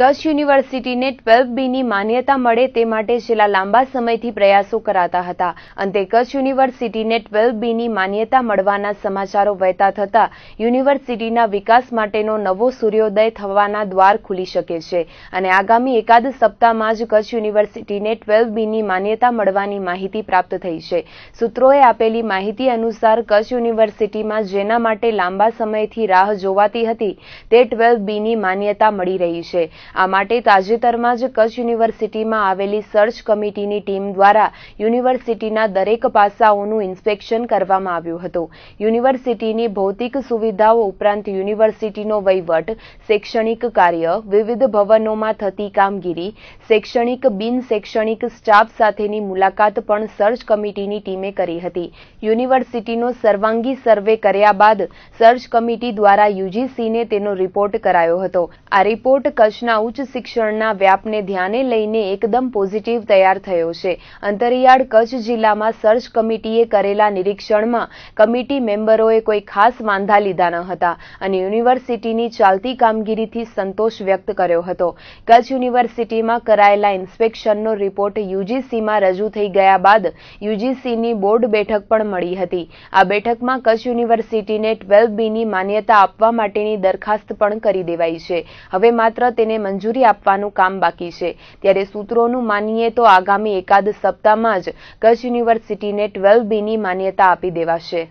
કચ્છ યુનિવર્સિટીને ટ્વેલ્વ બીની માન્યતા મળે તે માટે છેલ્લા લાંબા સમયથી પ્રયાસો કરાતા હતા અંતે કચ્છ યુનિવર્સિટીને ટ્વેલ્વ બીની માન્યતા મળવાના સમાચારો વહેતા થતા યુનિવર્સિટીના વિકાસ માટેનો નવો સૂર્યોદય થવાના દ્વાર ખુલી શકે છે અને આગામી એકાદ સપ્તાહમાં જ કચ્છ યુનિવર્સિટીને ટ્વેલ્વ બીની માન્યતા મળવાની માહિતી પ્રાપ્ત થઈ છે સૂત્રોએ આપેલી માહિતી અનુસાર કચ્છ યુનિવર્સિટીમાં જેના માટે લાંબા સમયથી રાહ જોવાતી હતી તે ટ્વેલ્વ બીની માન્યતા મળી રહી છે આ માટે તાજેતરમાં જ કચ્છ યુનિવર્સિટીમાં આવેલી સર્ચ કમિટીની ટીમ દ્વારા યુનિવર્સિટીના દરેક પાસાઓનું ઇન્સ્પેક્શન કરવામાં આવ્યું હતું યુનિવર્સિટીની ભૌતિક સુવિધાઓ ઉપરાંત યુનિવર્સિટીનો વહીવટ શૈક્ષણિક કાર્ય વિવિધ ભવનોમાં થતી કામગીરી શૈક્ષણિક બિન શૈક્ષણિક સ્ટાફ સાથેની મુલાકાત પણ સર્ચ કમિટીની ટીમે કરી હતી યુનિવર્સિટીનો સર્વાંગી સર્વે કર્યા બાદ સર્ચ કમિટી દ્વારા યુજીસીને તેનો રિપોર્ટ કરાયો હતો આ રિપોર્ટ કચ્છના ઉચ્ચ શિક્ષણના વ્યાપને ધ્યાને લઈને એકદમ પોઝિટિવ તૈયાર થયો છે અંતરિયાળ કચ્છ જિલ્લામાં સર્ચ કમિટીએ કરેલા નિરીક્ષણમાં કમિટી મેમ્બરોએ કોઈ ખાસ વાંધા લીધા ન હતા અને યુનિવર્સિટીની ચાલતી કામગીરીથી સંતોષ વ્યક્ત કર્યો હતો કચ્છ યુનિવર્સિટીમાં કરાયેલા ઇન્સ્પેક્શનનો રિપોર્ટ યુજીસીમાં રજૂ થઈ ગયા બાદ યુજીસીની બોર્ડ બેઠક પણ મળી હતી આ બેઠકમાં કચ્છ યુનિવર્સિટીને ટ્વેલ્વ બીની માન્યતા આપવા માટેની દરખાસ્ત પણ કરી દેવાઈ છે હવે માત્ર તેને મંજૂરી આપવાનું કામ બાકી છે ત્યારે સૂત્રોનું માનીએ તો આગામી એકાદ સપ્તાહમાં જ કચ્છ યુનિવર્સિટીને ટ્વેલ્વ બીની માન્યતા આપી દેવાશે